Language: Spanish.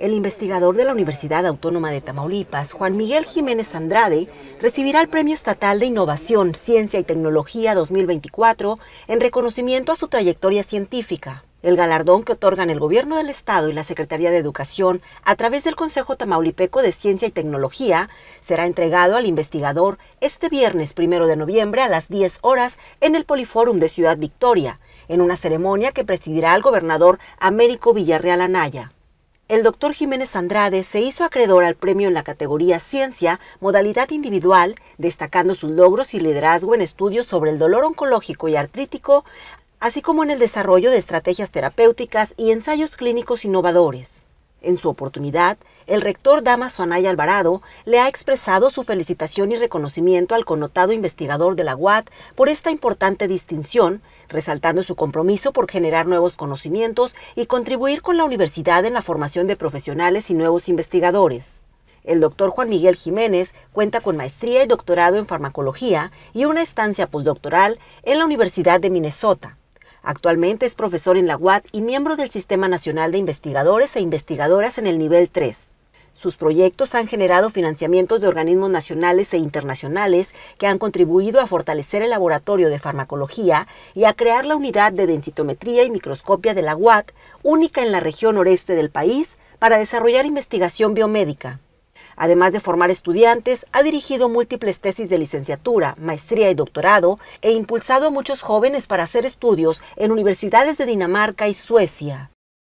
El investigador de la Universidad Autónoma de Tamaulipas, Juan Miguel Jiménez Andrade, recibirá el Premio Estatal de Innovación, Ciencia y Tecnología 2024 en reconocimiento a su trayectoria científica. El galardón que otorgan el Gobierno del Estado y la Secretaría de Educación a través del Consejo Tamaulipeco de Ciencia y Tecnología será entregado al investigador este viernes 1 de noviembre a las 10 horas en el Poliforum de Ciudad Victoria, en una ceremonia que presidirá el gobernador Américo Villarreal Anaya el doctor Jiménez Andrade se hizo acreedor al premio en la categoría Ciencia, modalidad individual, destacando sus logros y liderazgo en estudios sobre el dolor oncológico y artrítico, así como en el desarrollo de estrategias terapéuticas y ensayos clínicos innovadores. En su oportunidad, el rector Damaso Anaya Alvarado le ha expresado su felicitación y reconocimiento al connotado investigador de la UAT por esta importante distinción, resaltando su compromiso por generar nuevos conocimientos y contribuir con la universidad en la formación de profesionales y nuevos investigadores. El doctor Juan Miguel Jiménez cuenta con maestría y doctorado en farmacología y una estancia postdoctoral en la Universidad de Minnesota. Actualmente es profesor en la UAT y miembro del Sistema Nacional de Investigadores e Investigadoras en el nivel 3. Sus proyectos han generado financiamientos de organismos nacionales e internacionales que han contribuido a fortalecer el laboratorio de farmacología y a crear la unidad de densitometría y microscopia de la UAT única en la región noreste del país, para desarrollar investigación biomédica. Además de formar estudiantes, ha dirigido múltiples tesis de licenciatura, maestría y doctorado e impulsado a muchos jóvenes para hacer estudios en universidades de Dinamarca y Suecia.